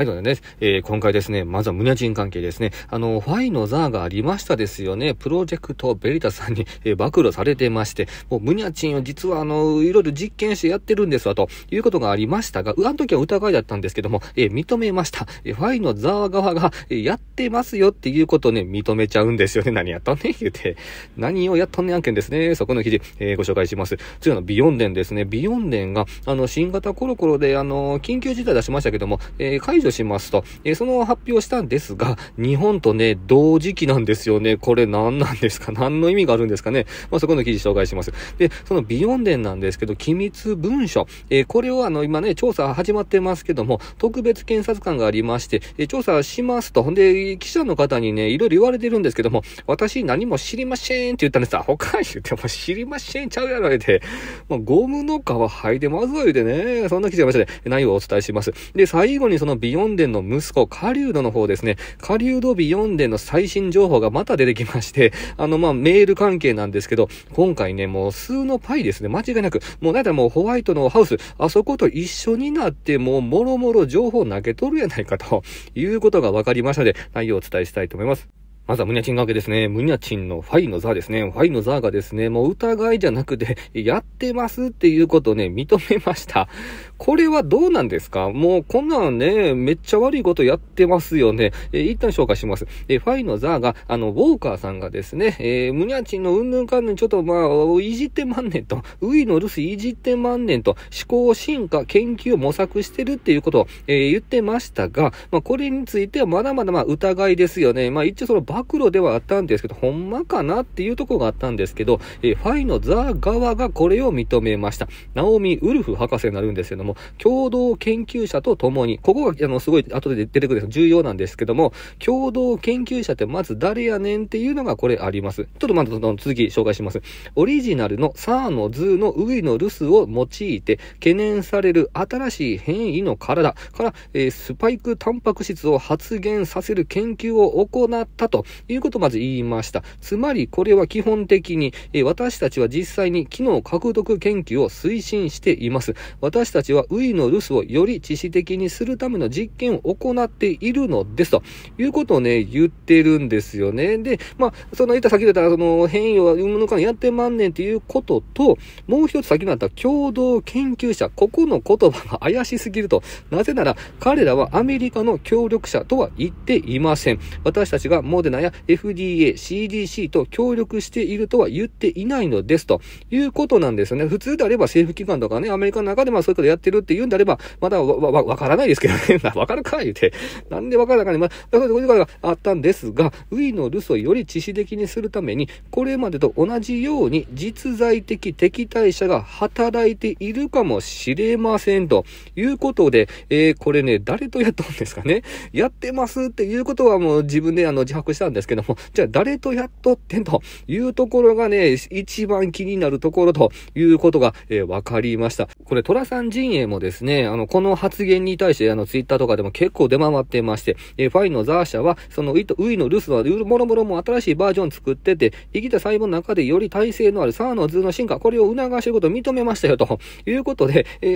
はい、ということでね、えー、今回ですね、まずは胸人関係ですね。あの、ファイのザーがありましたですよね。プロジェクトベリタさんに、えー、暴露されてまして、もう胸人を実はあの、いろいろ実験してやってるんですわ、ということがありましたが、あの時は疑いだったんですけども、えー、認めました。えファイのザー側が、えやってますよっていうことをね、認めちゃうんですよね。何やったんねん言うて。何をやったんねん案件ですね。そこの記事、えご紹介します。次のビヨンデンですね。ビヨンデンが、あの、新型コロコロで、あの、緊急事態出しましたけども、え解除表しますと、えー、その発表したんですが、日本とね、同時期なんですよね。これ何なんですか何の意味があるんですかね。まあ、そこの記事紹介します。で、そのビヨンデンなんですけど、機密文書。えー、これをあの、今ね、調査始まってますけども、特別検察官がありまして、えー、調査しますと。ほんで、記者の方にね、いろいろ言われてるんですけども、私何も知りませんって言ったんですよ。他言っても知りませんちゃうやろ、で。まあ、ゴムの皮剥いでまずは言うてね、そんな記事がありましたね。内容をお伝えします。で、最後にそのビヨン4殿の息子、狩人の方ですね、狩人日4伝の最新情報がまた出てきまして、あの、まあ、メール関係なんですけど、今回ね、もう数のパイですね、間違いなく、もうなんだもうホワイトのハウス、あそこと一緒になって、もうもろもろ情報投げとるやないかということが分かりましたので、内容をお伝えしたいと思います。まずはムニャチンがわけですね。ムニャチンのファイのザーですね。ファイのザーがですね、もう疑いじゃなくて、やってますっていうことをね、認めました。これはどうなんですかもうこんなんね、めっちゃ悪いことやってますよね。えー、一旦紹介します。えー、ファイのザーが、あの、ウォーカーさんがですね、えー、ムニャチンのうんぬんかんぬんちょっとまあ、いじってまんねんと、ウイの留守いじってまんねんと、思考進化、研究を模索してるっていうことを、えー、言ってましたが、まあ、これについてはまだまだまあ、疑いですよね。まあ、一応そのバクロではあったんですけど、ほんまかなっていうところがあったんですけど、えファイのザ側がこれを認めました。ナオミ・ウルフ博士になるんですけども、共同研究者と共に、ここがあのすごい後で出てくる重要なんですけども、共同研究者ってまず誰やねんっていうのがこれあります。ちょっとまず続き紹介します。オリジナルのサーの図のウイの留守を用いて、懸念される新しい変異の体から、えー、スパイクタンパク質を発現させる研究を行ったと。ということをまず言いました。つまり、これは基本的に、え私たちは実際に機能獲得研究を推進しています。私たちはウイの留守をより知識的にするための実験を行っているのですということをね、言ってるんですよね。で、まあ、その言った先言ったら、その変異を生むのかやってまんねんっていうことと、もう一つ先になった共同研究者、ここの言葉が怪しすぎると。なぜなら、彼らはアメリカの協力者とは言っていません。私たちがモデグナや FDA、CDC と協力しているとは言っていないのですということなんですよね。普通であれば政府機関とかね、アメリカの中でまあそういうことやってるって言うんであれば、まだわ、わ、わからないですけどね。わかるか言うて。なんでわからないかね。まあ、だからこういうことがあったんですが、ウイのルソをより致死的にするために、これまでと同じように実在的敵対者が働いているかもしれませんということで、えー、これね、誰とやったんですかね。やってますっていうことはもう自分であの自白してしたんですけども、じゃあ誰とやっとってんというところがね、一番気になるところということが、えー、分かりました。これ、寅さん陣営もですね、あの、この発言に対して、あの、ツイッターとかでも結構出回ってまして、えー、ファイのザー社は、その、ウイのルスの、もろもろも新しいバージョン作ってて、生きた細胞の中でより耐性のあるサーの図の進化、これを促してることを認めましたよ、ということで、え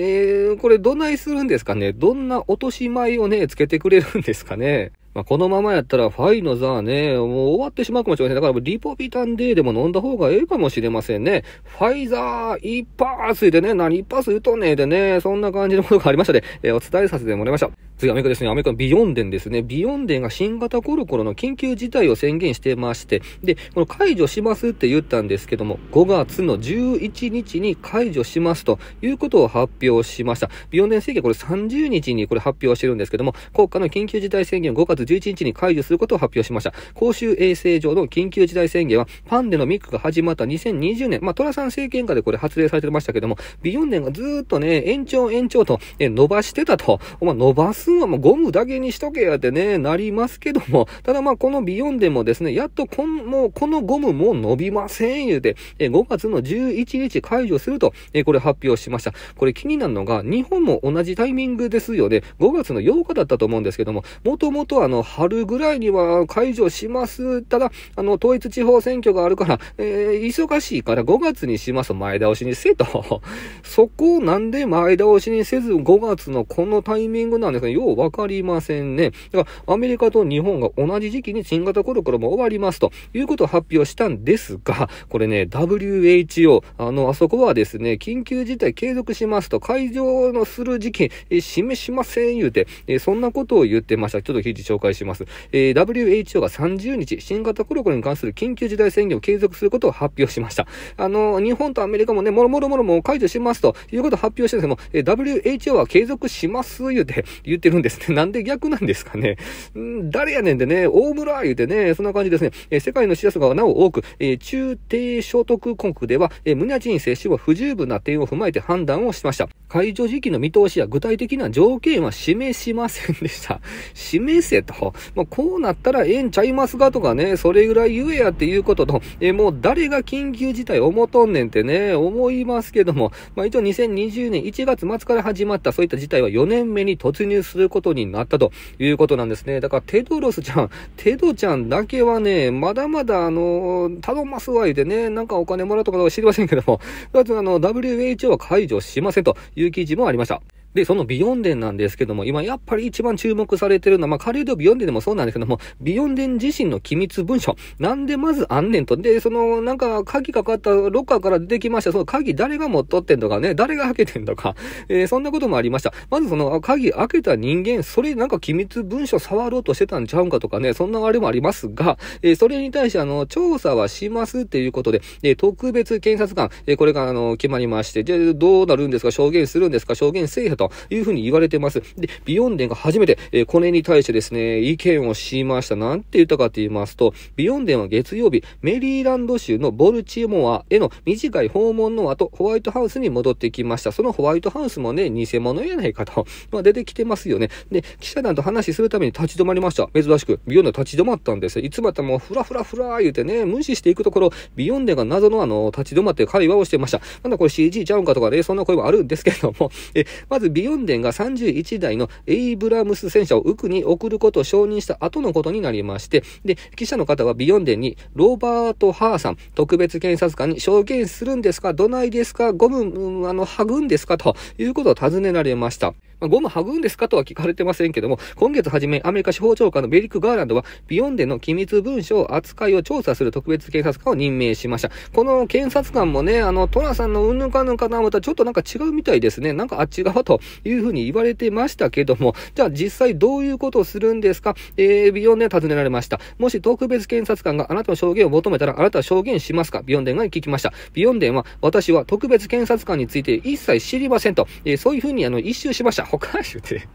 ー、これどないするんですかねどんな落とし前をね、つけてくれるんですかねまあ、このままやったらファイのザーね、もう終わってしまうかもしれません。だからリポビタン D でも飲んだ方がええかもしれませんね。ファイザー一発でね、何一発打とねえでね、そんな感じのことがありましたで、ね、えー、お伝えさせてもらいました。次、アメリカですね。アメリカのビヨンデンですね。ビヨンデンが新型コロコロの緊急事態を宣言してまして、で、この解除しますって言ったんですけども、5月の11日に解除しますということを発表しました。ビヨンデン政権これ30日にこれ発表してるんですけども、国家の緊急事態宣言5月11日に解除することを発表しました。公衆衛生上の緊急事態宣言は、パンデのミックが始まった2020年、まあ、トラさん政権下でこれ発令されてましたけども、ビヨンデンがずっとね、延長延長と、え、伸ばしてたと。まあ、伸ばすんはもうゴムだけにしとけやってね、なりますけども、ただまあ、このビヨンデンもですね、やっとこん、もうこのゴムも伸びません言うて、え5月の11日解除すると、えこれ発表しました。これ気になるのが、日本も同じタイミングですよね。5月の8日だったと思うんですけども、もともとあの、の、春ぐらいには解除します。ただ、あの、統一地方選挙があるから、えー、忙しいから5月にします。前倒しにせと。そこをなんで前倒しにせず5月のこのタイミングなんですかようわかりませんね。だから、アメリカと日本が同じ時期に新型コロコロも終わりますということを発表したんですが、これね、WHO、あの、あそこはですね、緊急事態継続しますと、会場のする時期、え示しません言うて、えそんなことを言ってました。ちょっと介します。えー、WHO が30日、新型コロコロに関する緊急事態宣言を継続することを発表しました。あの、日本とアメリカもね、もろもろもろも解除しますということを発表してですも、えー、WHO は継続します言うて言ってるんですね。なんで逆なんですかね。ん誰やねんでね、大村言うてね、そんな感じですね。えー、世界の死者数がなお多く、えー、中低所得国では、えー、胸人接種は不十分な点を踏まえて判断をしました。解除時期の見通しや具体的な条件は示しませんでした。示せと。と、まあ、こうなったらええんちゃいますがとかね、それぐらい言えやっていうことと、えもう誰が緊急事態思とんねんってね、思いますけども、まあ、一応2020年1月末から始まったそういった事態は4年目に突入することになったということなんですね。だからテドロスちゃん、テドちゃんだけはね、まだまだあの、頼ますわいでね、なんかお金もらうとか知りませんけども、だってあの、WHO は解除しませんという記事もありました。で、そのビヨンデンなんですけども、今やっぱり一番注目されてるのは、まあ、カレードビヨンデンでもそうなんですけども、ビヨンデン自身の機密文書。なんでまずあんねんと。で、その、なんか、鍵かかったロッカーから出てきました。その鍵誰が持っとってんとかね、誰が開けてんとか、えー、そんなこともありました。まずその、鍵開けた人間、それなんか機密文書触ろうとしてたんちゃうんかとかね、そんなあれもありますが、えー、それに対してあの、調査はしますっていうことで、えー、特別検察官、えこれがあの、決まりまして、じゃあどうなるんですか証言するんですか証言せえへと。というふうに言われてます。で、ビヨンデンが初めて、えー、これに対してですね、意見をしました。なんて言ったかと言いますと、ビヨンデンは月曜日、メリーランド州のボルチモアへの短い訪問の後、ホワイトハウスに戻ってきました。そのホワイトハウスもね、偽物やないかと、まあ、出てきてますよね。で、記者団と話するために立ち止まりました。珍しく、ビヨンデン立ち止まったんです。いつまたもう、ふらふらふら言うてね、無視していくところ、ビヨンデンが謎のあの、立ち止まって会話をしてました。なんだこれ CG ちゃうんかとかね、そんな声はあるんですけれども、え、まずビヨンデンが31台のエイブラムス戦車をウクに送ることを承認した後のことになりまして、で、記者の方はビヨンデンに、ロバート・ハーさん、特別検察官に証言するんですかどないですかゴム、あの、はぐんですかということを尋ねられました。まあ、ゴムはぐんですかとは聞かれてませんけども、今月初め、アメリカ司法長官のベリック・ガーランドは、ビヨンデの機密文書扱いを調査する特別検察官を任命しました。この検察官もね、あの、トラさんのうんぬんかぬかな思ったらちょっとなんか違うみたいですね。なんかあっち側というふうに言われてましたけども、じゃあ実際どういうことをするんですかえー、ビヨンデ尋ねられました。もし特別検察官があなたの証言を求めたら、あなたは証言しますかビヨンデンが聞きました。ビヨンデンは、私は特別検察官について一切知りませんと、えー、そういうふうにあの、一周しました。かし種って、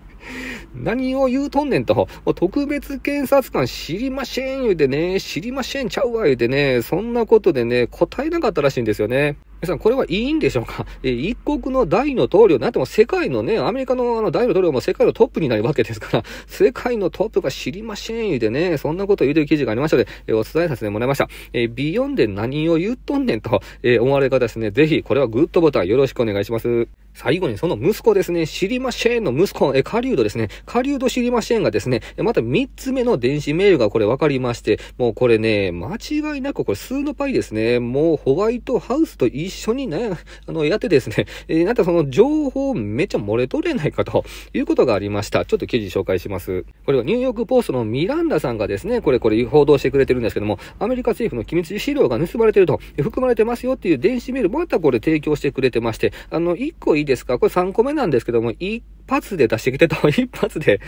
何を言うとんねんと、特別検察官知りません言うてね、知りませんちゃうわ言うてね、そんなことでね、答えなかったらしいんですよね。皆さん、これはいいんでしょうか え一国の大の棟梁、なんても世界のね、アメリカのあの大の棟梁も世界のトップになるわけですから、世界のトップが知りません言うてね、そんなこと言うてる記事がありましたので、えお伝えさせてもらいました。えビヨンで何を言っとんねんと、え思われる方ですね、ぜひ、これはグッドボタンよろしくお願いします。最後にその息子ですね、知りまぇんの息子、えウドですね、カリウド知りまぇんがですね、また三つ目の電子メールがこれ分かりまして、もうこれね、間違いなくこれ数のパイですね、もうホワイトハウスと一一緒にね、あの、やってですね、えー、なんかその情報めっちゃ漏れとれないかということがありました。ちょっと記事紹介します。これはニューヨークポストのミランダさんがですね、これこれ報道してくれてるんですけども、アメリカ政府の機密資料が盗まれてると、含まれてますよっていう電子メール、またこれ提供してくれてまして、あの、1個いいですかこれ3個目なんですけども、1発で出してきてたわ。一発で。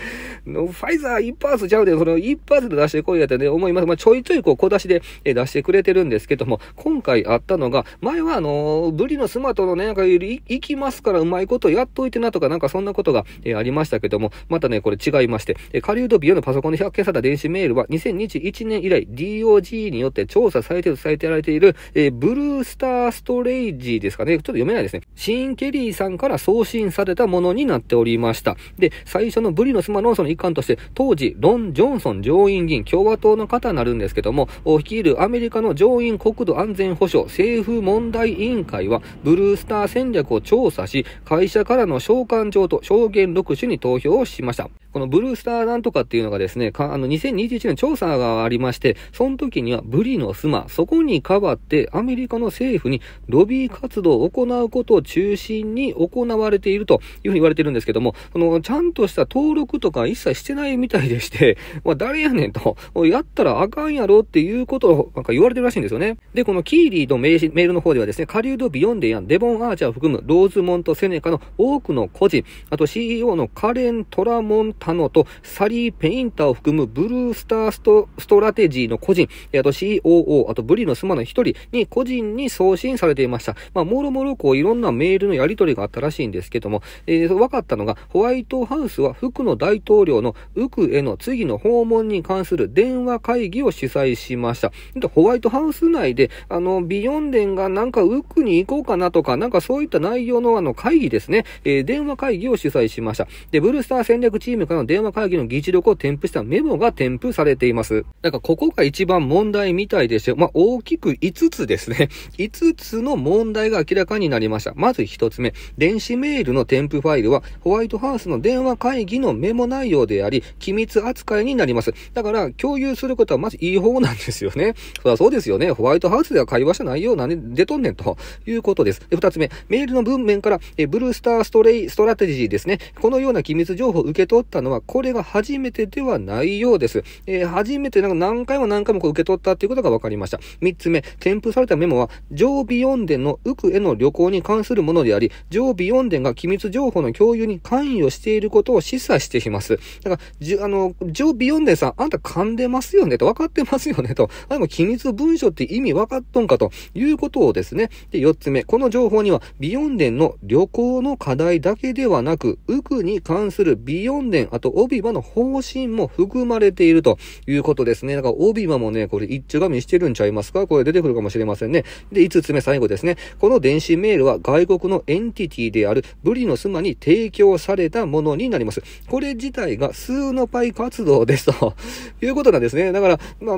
のファイザー一発ちゃうで、その一発で出してこいやってね、思います。まあ、ちょいちょいこう小出しで出してくれてるんですけども、今回あったのが、前はあの、ブリのスマートのね、なんか、行きますからうまいことやっといてなとか、なんかそんなことが、えー、ありましたけども、またね、これ違いまして、えー、リウドビオのパソコンで発見された電子メールは、2021年以来、DOG によって調査されている伝えてられている、えー、ブルースターストレイジーですかね。ちょっと読めないですね。シーン・ケリーさんから送信されたものになっております。りました。で、最初のブリのスマ論争の一環として、当時、ロン・ジョンソン上院議員、共和党の方になるんですけども、率いるアメリカの上院国土安全保障政府問題委員会は、ブルースター戦略を調査し、会社からの召喚状と証言録種に投票をしました。このブルースターなんとかっていうのがですね、あの、2021年調査がありまして、その時にはブリのスマ、そこに代わってアメリカの政府にロビー活動を行うことを中心に行われているというふうに言われてるんですけどども、このちゃんとした登録とか一切してないみたいでして、まあ、誰やねんと、やったらあかんやろっていうことをなんか言われてるらしいんですよね。で、このキーリーのメールの方ではですね、カリウド・ビヨンデやデボン・アーチャーを含むローズモント・セネカの多くの個人、あと CEO のカレン・トラモンタノとサリー・ペインターを含むブルースタースト・ストラテジーの個人、あと COO、あとブリの妻の一人に個人に送信されていました。まあ、もろもろこういろんなメールのやり取りがあったらしいんですけども、えー、分かったのがが、ホワイトハウスは副の大統領のウクへの次の訪問に関する電話会議を主催しました。ホワイトハウス内で、あの、ビヨンデンがなんかウクに行こうかなとか、なんかそういった内容のあの会議ですね、えー、電話会議を主催しました。で、ブルースター戦略チームからの電話会議の議事録を添付したメモが添付されています。なんかここが一番問題みたいでして、まあ、大きく5つですね。5つの問題が明らかになりました。まず1つ目、電子メールの添付ファイルは、ホホワイトハウスの電話会議のメモ内容であり、機密扱いになります。だから、共有することはまず違法なんですよね。そりゃそうですよね。ホワイトハウスでは会話した内容なんで出とんねんということです。で、二つ目、メールの文面から、えブルースターストレイ、ストラテジーですね。このような機密情報を受け取ったのは、これが初めてではないようです。えー、初めてなんか何回も何回もこう受け取ったっていうことが分かりました。三つ目、添付されたメモは、常備4伝のウクへの旅行に関するものであり、常備4伝が機密情報の共有に関与していることを示唆しています。だから、じあの、ジョー・ビヨンデさん、あんた噛んでますよねと、分かってますよねと、あ、でも機密文書って意味分かっとんかということをですね。で、4つ目、この情報には、ビヨンデンの旅行の課題だけではなく、ウクに関するビヨンデン、あとオビバの方針も含まれているということですね。だから、オビバもね、これ一丁紙してるんちゃいますかこれ出てくるかもしれませんね。で、5つ目、最後ですね。この電子メールは外国のエンティティであるブリの妻に提供供されたものになります。これ自体が数のパイ活動です ということなんですね。だから、あの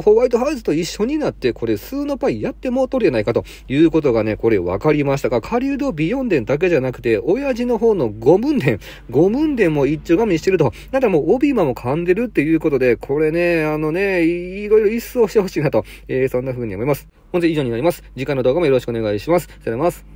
ー、ホワイトハウスと一緒になって、これ数のパイやってもうとるやないかということがね、これ分かりましたが、下流道ビヨンデンだけじゃなくて、親父の方の五分伝、五分伝も一丁紙してると。なんかもう帯馬も噛んでるっていうことで、これね、あのね、いろいろ一掃してほしいなと、えー、そんな風に思います。本日以上になります。次回の動画もよろしくお願いします。さよます。